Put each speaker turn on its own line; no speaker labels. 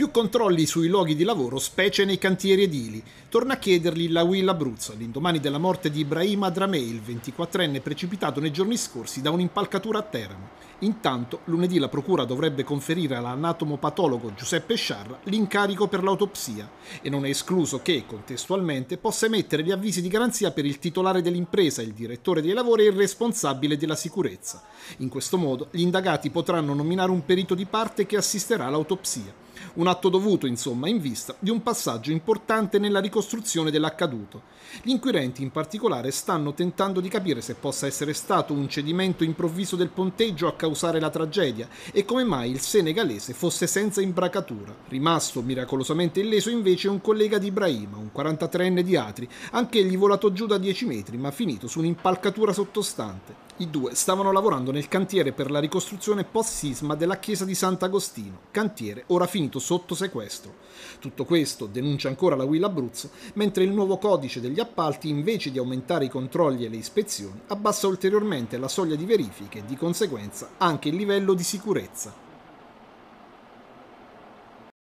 più controlli sui luoghi di lavoro, specie nei cantieri edili. Torna a chiedergli la Will Abruzzo all'indomani della morte di Ibrahima Adramei, il 24enne precipitato nei giorni scorsi da un'impalcatura a Teramo. Intanto, lunedì la procura dovrebbe conferire all'anatomopatologo Giuseppe Sciarra l'incarico per l'autopsia e non è escluso che, contestualmente, possa emettere gli avvisi di garanzia per il titolare dell'impresa, il direttore dei lavori e il responsabile della sicurezza. In questo modo, gli indagati potranno nominare un perito di parte che assisterà all'autopsia. Un atto dovuto, insomma, in vista di un passaggio importante nella ricostruzione dell'accaduto. Gli inquirenti, in particolare, stanno tentando di capire se possa essere stato un cedimento improvviso del ponteggio a causare la tragedia e come mai il senegalese fosse senza imbracatura. Rimasto miracolosamente illeso invece un collega di Ibrahima, un 43enne di Atri, anch'egli volato giù da 10 metri ma finito su un'impalcatura sottostante. I due stavano lavorando nel cantiere per la ricostruzione post-sisma della chiesa di Sant'Agostino, cantiere ora finito sotto sequestro. Tutto questo, denuncia ancora la Will Abruzzo, mentre il nuovo codice degli appalti, invece di aumentare i controlli e le ispezioni, abbassa ulteriormente la soglia di verifiche e di conseguenza anche il livello di sicurezza.